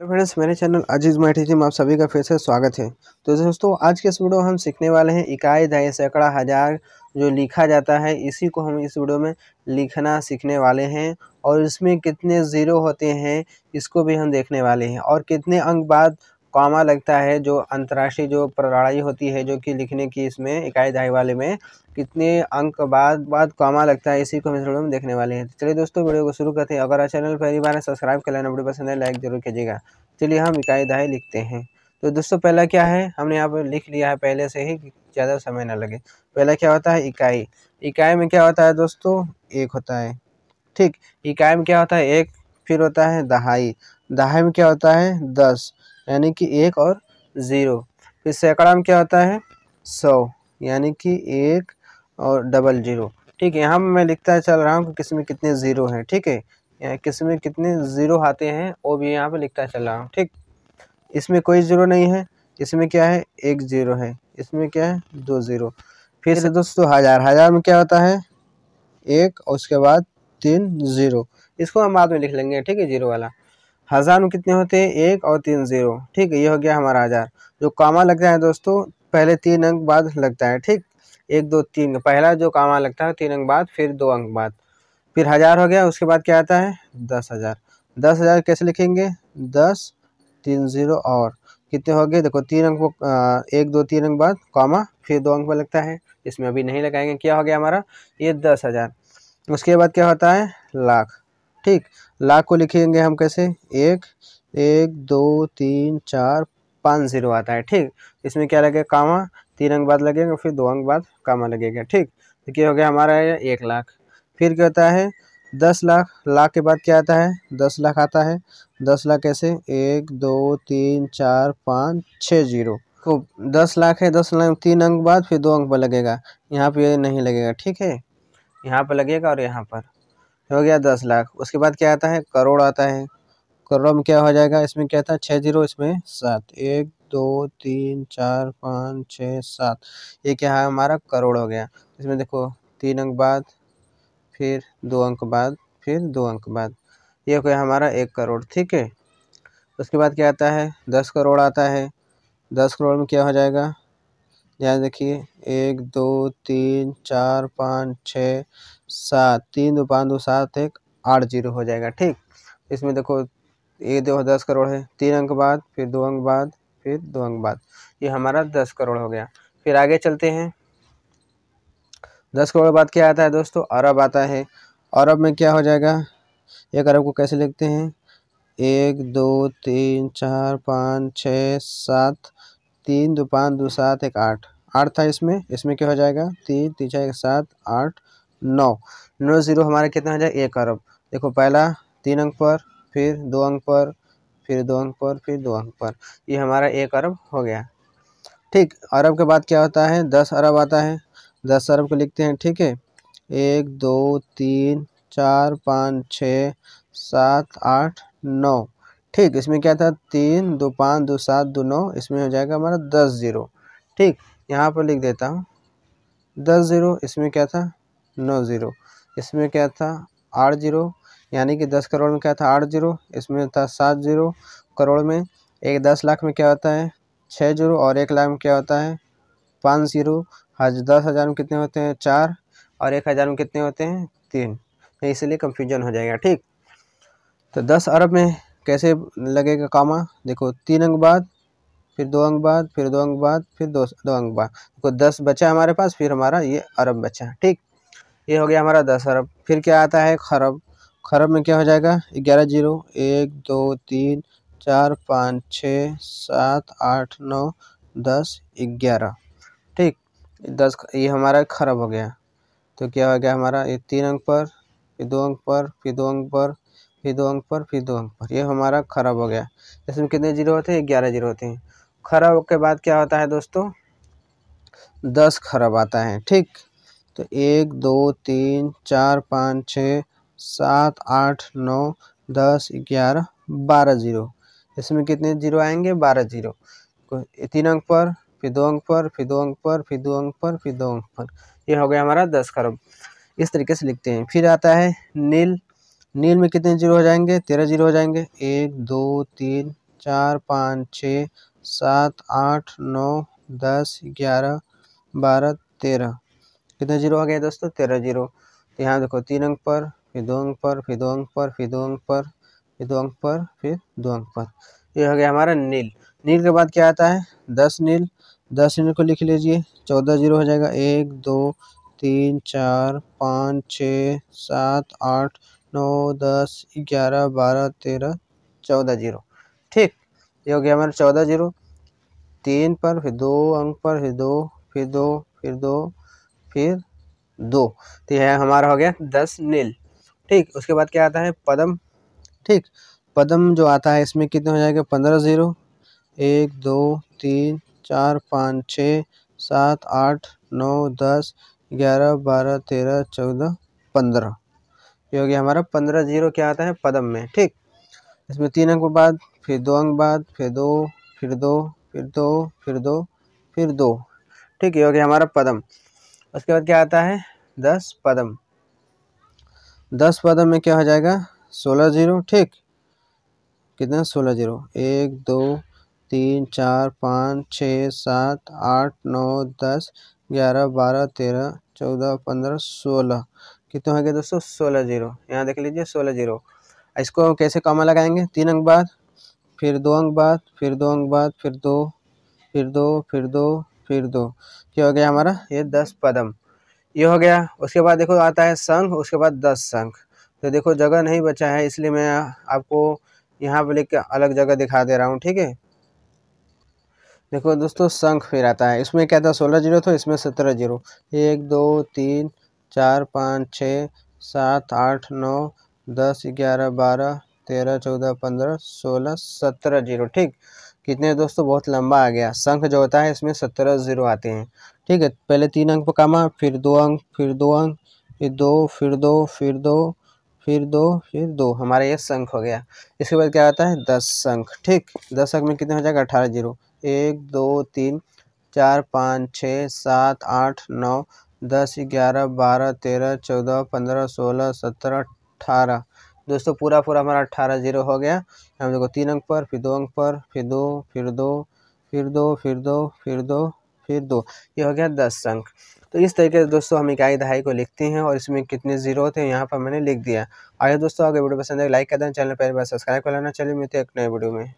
तो फ्रेंड्स मेरे चैनल अजीज मैठी जी में आप सभी का फिर से स्वागत है तो दोस्तों आज के इस वीडियो में हम सीखने वाले हैं इकाई दाई सैकड़ा हज़ार जो लिखा जाता है इसी को हम इस वीडियो में लिखना सीखने वाले हैं और इसमें कितने ज़ीरो होते हैं इसको भी हम देखने वाले हैं और कितने अंक बाद कॉमा लगता है जो अंतर्राष्ट्रीय जो लड़ाई होती है जो कि लिखने की इसमें इकाई दहाई वाले में कितने अंक बाद बाद कॉमा लगता है इसी को हम इस वीडियो में देखने वाले हैं चलिए दोस्तों वीडियो को शुरू करते हैं अगर आप चैनल पहली बार सब्सक्राइब कर लेना वीडियो पसंद है लाइक जरूर कीजिएगा चलिए हम इकाई दहाई लिखते हैं तो दोस्तों पहला क्या है हमने यहाँ पर लिख लिया है पहले से ही ज़्यादा समय ना लगे पहला क्या होता है इकाई इकाई में क्या होता है दोस्तों एक होता है ठीक इकाई में क्या होता है एक फिर होता है दहाई दहाई में क्या होता है दस यानी कि एक और ज़ीरो फिर सैकड़ा में क्या होता है सौ यानी कि एक और डबल जीरो ठीक है यहाँ मैं लिखता चल रहा हूँ कि किस में कितने ज़ीरो हैं ठीक है यहाँ किस में कितने ज़ीरो आते हैं वो भी यहाँ पे लिखता चल रहा हूँ ठीक इसमें कोई ज़ीरो नहीं है इसमें क्या है एक ज़ीरो है इसमें क्या है दो ज़ीरो फिर से दोस्तों हज़ार हज़ार में क्या होता है एक और उसके बाद तीन ज़ीरो इसको हम बाद में लिख लेंगे ठीक है जीरो वाला हज़ार में कितने होते हैं एक और तीन ज़ीरो ठीक है ये हो गया हमारा हज़ार जो कामा लगता है दोस्तों पहले तीन अंक बाद लगता है ठीक एक दो तीन पहला जो कामा लगता है तीन अंक बाद फिर दो अंक बाद फिर हज़ार हो गया उसके बाद क्या आता है दस हज़ार दस हज़ार कैसे लिखेंगे दस तीन ज़ीरो और कितने हो गए देखो तीन अंक को एक दो तीन अंक बाद कामा फिर दो अंक पर लगता है इसमें अभी नहीं लगाएंगे क्या हो गया हमारा ये दस हज़ार उसके बाद क्या होता है लाख ठीक लाख को लिखेंगे हम कैसे एक एक दो तीन चार पाँच जीरो आता है ठीक इसमें क्या लगेगा कामा तीन अंक बाद लगेगा फिर दो अंक बाद कामा लगेगा ठीक तो क्या हो गया हमारा एक लाख फिर क्या होता है दस लाख लाख के बाद क्या आता है दस लाख आता है दस लाख कैसे एक दो तीन चार पाँच छः जीरो तो दस लाख है दस लाख तीन अंक बाद फिर दो अंक पर लगेगा यहाँ पे नहीं लगेगा ठीक है यहाँ पर लगेगा और यहाँ पर हो गया दस लाख उसके बाद क्या आता है करोड़ आता है करोड़ में क्या हो जाएगा इसमें क्या था छः जीरो इसमें सात एक दो तीन चार पाँच छः सात ये क्या है हमारा करोड़ हो गया इसमें देखो तीन अंक बाद फिर दो अंक बाद फिर दो अंक बाद ये हो गया हमारा एक करोड़ ठीक है उसके बाद क्या आता है दस करोड़ आता है दस करोड़ में क्या हो जाएगा यहाँ देखिए एक दो तीन चार पाँच छः सात तीन दो पाँच दो सात एक आठ जीरो हो जाएगा ठीक इसमें देखो ये दो दस करोड़ है तीन अंक बाद फिर दो अंक बाद फिर दो अंक बाद ये हमारा दस करोड़ हो गया फिर आगे चलते हैं दस करोड़ बाद क्या आता है दोस्तों अरब आता है अरब में क्या हो जाएगा एक अरब को कैसे लिखते हैं एक दो तीन चार पाँच छः सात तीन दो पाँच दो सात एक आठ आठ था इसमें इसमें क्या हो जाएगा तीन तीन छः सात आठ नौ नौ ज़ीरो हमारा कितना हो जाएगा एक अरब देखो पहला तीन अंक पर फिर दो अंक पर फिर दो अंक पर फिर दो अंक पर ये हमारा एक अरब हो गया ठीक अरब के बाद क्या होता है दस अरब आता है दस अरब को लिखते हैं ठीक है एक दो तीन चार पाँच छः सात आठ नौ ठीक इसमें क्या था तीन दो पाँच दो सात दो नौ इसमें हो जाएगा हमारा दस ज़ीरो ठीक यहाँ पर लिख देता हूँ दस ज़ीरो इसमें क्या था नौ ज़ीरो इसमें क्या था आठ ज़ीरो यानी कि दस करोड़ में क्या था आठ ज़ीरो इसमें था सात ज़ीरो करोड़ में एक दस लाख में क्या होता है छः जीरो और एक लाख में क्या होता है पाँच जीरो हज दस हज़ार में कितने होते हैं चार और एक हज़ार में कितने होते हैं तीन इसलिए कंफ्यूजन हो जाएगा ठीक तो दस अरब में कैसे लगेगा कामा देखो तीन अंक बाद फिर दो अंक बाद फिर दो अंक बाद फिर दो दो अंक बाद तो दस बचा हमारे पास फिर हमारा ये अरब बचा ठीक ये हो गया हमारा दस अरब फिर क्या आता है खरब खरब में क्या हो जाएगा ग्यारह जीरो एक दो तीन चार पाँच छः सात आठ नौ दस ग्यारह ठीक दस ये हमारा खरब हो गया तो क्या हो गया हमारा ये तीन अंक पर फिर दो अंक पर फिर दो अंक पर फिर दो अंक पर फिर दो अंक पर ये हमारा खराब हो गया इसमें कितने जीरो होते हैं ग्यारह जीरो होते हैं खरब के बाद क्या होता है दोस्तों दस खरब आता है ठीक तो एक दो तीन चार पाँच छ सात आठ नौ दस ग्यारह बारह जीरो इसमें कितने जीरो आएंगे बारह जीरो तीन अंक पर फिर दो अंक पर फिर दो अंक पर फिर दो अंक पर फिर दो अंक पर ये हो गया हमारा दस खरब इस तरीके से लिखते हैं फिर आता है नील नील में कितने जीरो हो जाएंगे तेरह जीरो हो जाएंगे एक दो तीन चार पाँच छः सात आठ नौ दस ग्यारह बारह तेरह कितना जीरो आ गया दोस्तों तेरह जीरो तो यहाँ देखो तीन अंक पर फिर दो अंक पर फिर दो अंक पर फिर दो अंक पर फिर दो अंक पर फिर दो अंक पर ये हो गया हमारा नील नील के बाद क्या आता है दस नील दस नील को लिख लीजिए चौदह जीरो हो जाएगा एक दो तीन चार पाँच छः सात आठ नौ दस ग्यारह बारह तेरह चौदह जीरो ये हो गया हमारा चौदह जीरो तीन पर फिर दो अंक पर फिर दो फिर दो फिर दो फिर दो तो यह हमारा हो गया दस नील ठीक उसके बाद क्या आता है पदम ठीक पदम जो आता है इसमें कितने हो जाएगा पंद्रह ज़ीरो एक दो तीन चार पाँच छः सात आठ नौ दस ग्यारह बारह तेरह चौदह पंद्रह ये हो गया हमारा पंद्रह ज़ीरो क्या आता है पदम में ठीक इसमें तीन अंक के बाद फिर दो अंक बाद फिर दो फिर दो फिर दो फिर दो फिर दो ठीक है हो गया हमारा पदम उसके बाद क्या आता है दस पदम दस पदम में क्या हो जाएगा सोलह जीरो ठीक कितना सोलह जीरो एक दो तीन चार पाँच छ सात आठ नौ दस ग्यारह बारह तेरह चौदह पंद्रह सोलह कितने हो गया दोस्तों सोलह जीरो यहाँ देख लीजिए सोलह जीरो इसको कैसे कॉमा लगाएंगे तीन अंक बाद फिर दो अंक बाद फिर दो अंक बाद फिर दो फिर दो फिर दो फिर दो ये हो गया हमारा ये दस पदम ये हो गया उसके बाद देखो आता है संघ उसके बाद दस संघ तो देखो जगह नहीं बचा है इसलिए मैं आपको यहाँ पर लिख अलग जगह दिखा दे रहा हूँ ठीक है देखो दोस्तों संख फिर आता है इसमें क्या था सोलह जीरो तो इसमें सत्रह जीरो एक दो तीन चार पाँच छः सात आठ नौ दस ग्यारह बारह तेरह चौदह पंद्रह सोलह सत्रह जीरो ठीक कितने दोस्तों बहुत लंबा आ गया संख जो होता है इसमें सत्रह जीरो आते हैं ठीक है पहले तीन अंक पर कामा फिर दो अंक फिर दो अंक फिर दो फिर दो फिर दो फिर दो फिर दो हमारा ये संख हो गया इसके बाद क्या आता है दस संख ठीक दस अंक में कितने हो जाएगा अठारह जीरो एक दो तीन चार पाँच छः सात आठ नौ दस ग्यारह बारह तेरह चौदह पंद्रह सोलह सत्रह अठारह दोस्तों पूरा पूरा हमारा अट्ठारह जीरो हो गया हम देखो तीन अंक पर फिर दो अंक पर फिर दो फिर दो फिर दो फिर दो फिर दो फिर दो ये हो गया दस अंक तो इस तरीके से दोस्तों हम इकाई दहाई को लिखते हैं और इसमें कितने जीरो थे यहाँ पर मैंने लिख दिया आइए दोस्तों अगर वीडियो पसंद है तो लाइक कर देना चैनल पर सब्सक्राइब कर लेना चलिए मिलते हैं एक नए वीडियो में